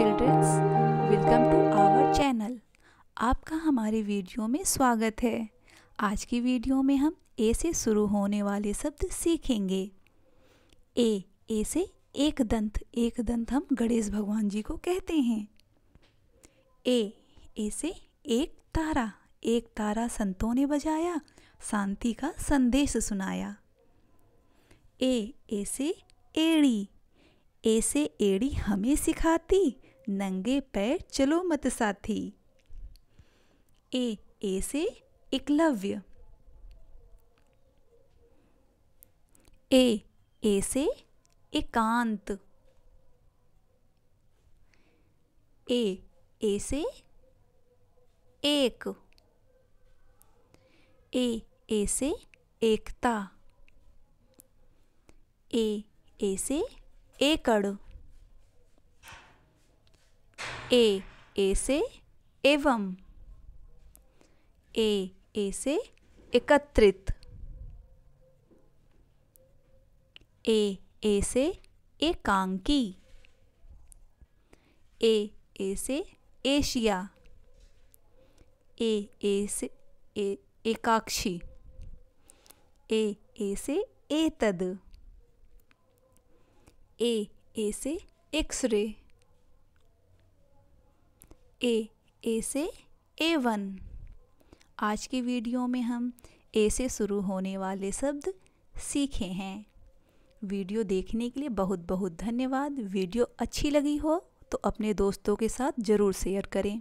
children's welcome to our channel आपका हमारे video में स्वागत है आज की वीडियो में हम ए से शुरू होने वाले शब्द सीखेंगे ए ए से एक दंत एक दंत हम गणेश भगवान जी को कहते हैं ए ए से एक तारा एक तारा संतों ने बजाया शांति का संदेश सुनाया ए ए से एड़ी ए से एड़ी हमें सिखाती नंगे पैर चलो मत साथी ए ए से एकलव्य ए ए से एकांत ए ए से एक ए ए से एकता ए ए से एकड़ ए ए से एवं ए ए से एकत्रित ए ए से एकांकी ए ए से एशिया ए ए से एकाक्षी ए ए से एतद ए ए से एक्सरे ए ए से ए वन आज की वीडियो में हम ए से शुरू होने वाले शब्द सीखे हैं वीडियो देखने के लिए बहुत बहुत धन्यवाद वीडियो अच्छी लगी हो तो अपने दोस्तों के साथ ज़रूर शेयर करें